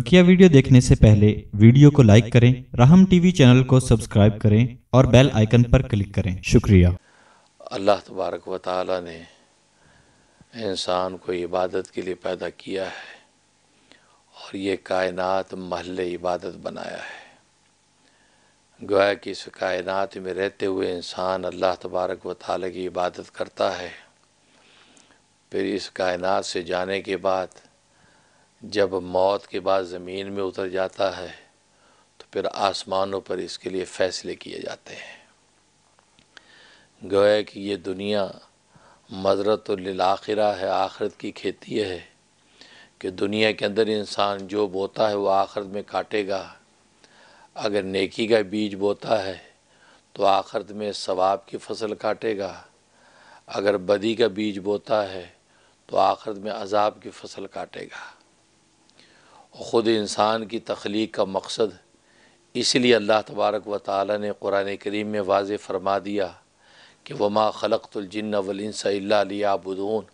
बकिया वीडियो देखने से पहले वीडियो को लाइक करें राहम टीवी चैनल को सब्सक्राइब करें और बेल आइकन पर क्लिक करें शुक्रिया अल्लाह तबारक व ताली ने इंसान को इबादत के लिए पैदा किया है और ये कायनात महल इबादत बनाया है गोया कि इस कायनात में रहते हुए इंसान अल्लाह तबारक व ताली की इबादत करता है फिर इस कायनात से जाने के बाद जब मौत के बाद ज़मीन में उतर जाता है तो फिर आसमानों पर इसके लिए फ़ैसले किए जाते हैं गोया कि ये दुनिया मदरत आखिरा है आखरत की खेती है कि दुनिया के अंदर इंसान जो बोता है वो आखरत में काटेगा अगर नेकी का बीज बोता है तो आखरत में सवाब की फसल काटेगा अगर बदी का बीज बोता है तो आखरत में अजाब की फसल काटेगा ख़ुद इंसान की तख्लीक का मकसद इसलिए अल्लाह तबारक व ताली ने क़ुरान करीम में वाज फरमा दिया कि वमा खलकतुलजन्न वलिनसबून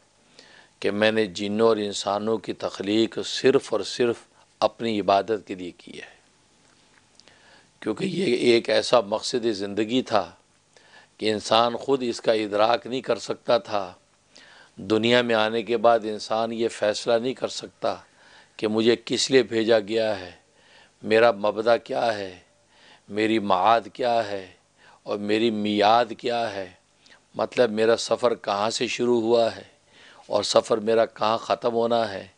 कि मैंने जिनों और इंसानों की तख्लीक सिर्फ़ और सिर्फ अपनी इबादत के लिए की है क्योंकि ये एक ऐसा मकसद ज़िंदगी था कि इंसान ख़ुद इसका इदराक नहीं कर सकता था दुनिया में आने के बाद इंसान ये फ़ैसला नहीं कर सकता कि मुझे किस लिए भेजा गया है मेरा मबदा क्या है मेरी माद क्या है और मेरी मियाद क्या है मतलब मेरा सफ़र कहाँ से शुरू हुआ है और सफ़र मेरा कहाँ ख़त्म होना है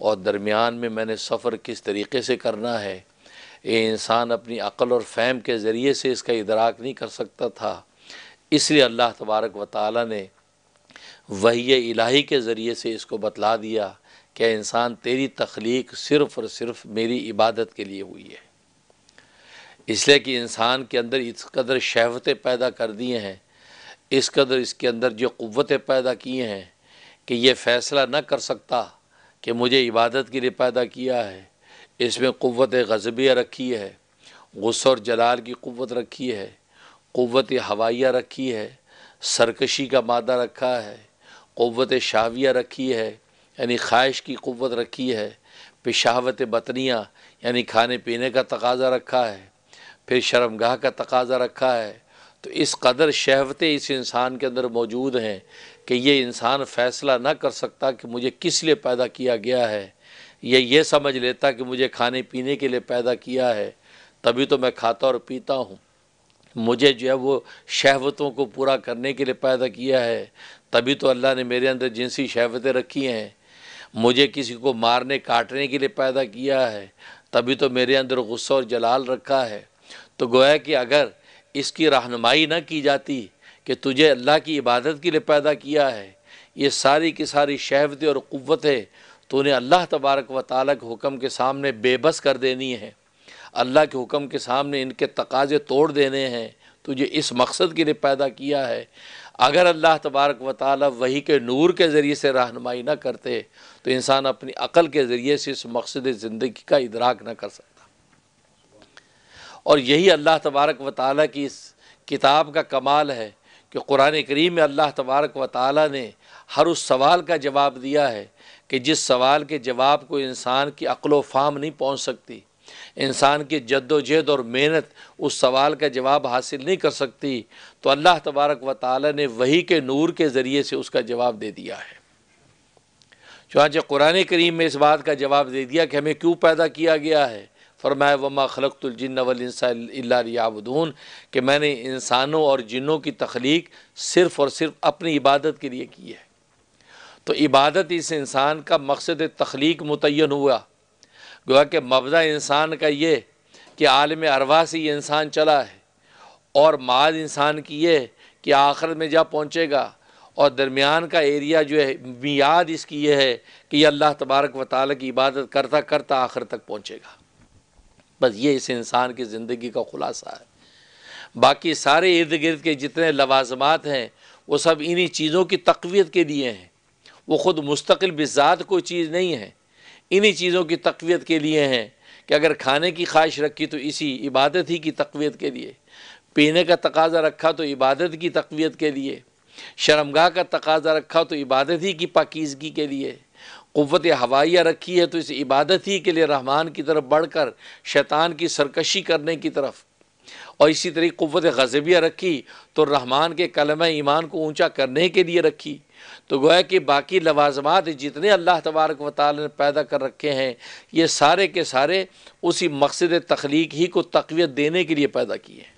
और दरमियान में मैंने सफ़र किस तरीके से करना है ये इंसान अपनी अक़ल और फहम के ज़रिए से इसका इदराक नहीं कर सकता था इसलिए अल्लाह तबारक व ताली ने वही इलाही के ज़रिए से इसको बतला दिया क्या इंसान तेरी तख्लीक सिर्फ़ और सिर्फ मेरी इबादत के लिए हुई है इसलिए कि इंसान के अंदर इस कदर शहवतें पैदा कर दिए हैं इस कदर इसके अंदर जो क़वतें पैदा किए हैं कि यह फ़ैसला न कर सकता कि मुझे इबादत के लिए पैदा किया है इसमें क़वत गजबिया रखी है गुस्सा और जलाल की क़वत रखी है क़वत हवाइया रखी है सरकशी का मादा रखा है क़वत शाविया रखी है यानी ख्वाहिश की क़वत रखी है पेशावत बतनियाँ यानी खाने पीने का तकाजा रखा है फिर शर्मगाह का तकाजा रखा है तो इस कदर शहवतें इस इंसान के अंदर मौजूद हैं कि ये इंसान फ़ैसला ना कर सकता कि मुझे किस लिए पैदा किया गया है या ये समझ लेता कि मुझे खाने पीने के लिए पैदा किया है तभी तो मैं खाता और पीता हूँ मुझे जो है वो शहवतों को पूरा करने के लिए पैदा किया है तभी तो अल्लाह ने मेरे अंदर जिनसी शहवतें रखी हैं मुझे किसी को मारने काटने के लिए पैदा किया है तभी तो मेरे अंदर गुस्सा और जलाल रखा है तो गोया कि अगर इसकी रहनुमाई ना की जाती कि तुझे अल्लाह की इबादत के लिए पैदा किया है ये सारी की सारी शहवतें और क़वतें उन्हें अल्लाह तबारक व ताली के हुक्म के सामने बेबस कर देनी है अल्लाह के हुक्म के सामने इनके तकाजे तोड़ देने हैं तुझे इस मकसद के लिए पैदा किया है अगर अल्लाह तबारक व ताली वही के नूर के ज़रिए से रहनमाई ना करते तो इंसान अपनी अकल के ज़रिए से इस मकसद ज़िंदगी का इदराक ना कर सकता और यही अल्लाह तबारक व ताली की इस किताब का कमाल है कि कुरान करीम में अल्लाह तबारक व ताली ने हर उस सवाल का जवाब दिया है कि जिस सवाल के जवाब को इंसान की अकलो फाम नहीं पहुँच सकती इंसान की जद्दोजहद और मेहनत उस सवाल का जवाब हासिल नहीं कर सकती तो अल्लाह तबारक व ताली ने वही के नूर के ज़रिए से उसका जवाब दे दिया है चुनाच कुरान करीम में इस बात का जवाब दे दिया कि हमें क्यों पैदा किया गया है फरमाए वमा खलकतुलजन वलियाबून कि मैंने इंसानों और जिन्हों की तख्लीक सिर्फ़ और सिर्फ अपनी इबादत के लिए की है तो इबादत इस इंसान का मकसद तख्लीक मुतन हुआ गोया कि मवज़ा इंसान का ये कि आलम अरवा से ये इंसान चला है और माद इंसान की ये कि आखिर में जा पहुँचेगा और दरमियान का एरिया जो है मियाद इसकी ये है कि ये अल्लाह तबारक व ताल की इबादत करता करता आखिर तक पहुँचेगा बस ये इस इंसान की ज़िंदगी का खुलासा है बाकी सारे इर्द गिर्द के जितने लवाजमात हैं वो सब इन्हीं चीज़ों की तकवीत के लिए हैं वो ख़ुद मुस्तकिल बिजात कोई चीज़ नहीं है इन्हीं चीज़ों की तकवीत के लिए हैं कि अगर खाने की ख्वाहिश रखी तो इसी इबादत ही की तकवीत के लिए पीने का तकाजा रखा तो इबादत की तकवीत के लिए शर्मगाह का तकाजा रखा तो इबादत ही की पाकिजगी के लिए क़वत हवाइया रखी है तो इस इबादत ही के लिए रहमान की तरफ बढ़कर शैतान की सरकशी करने की तरफ और इसी तरह क़वत गजबिया रखी तो रहमान के कलम ईमान को ऊँचा करने के लिए रखी तो गोया कि बाकी लवाजमात जितने अल्लाह तबारक व ने पैदा कर रखे हैं ये सारे के सारे उसी मकसद तख्लीक ही को तकवीत देने के लिए पैदा किए हैं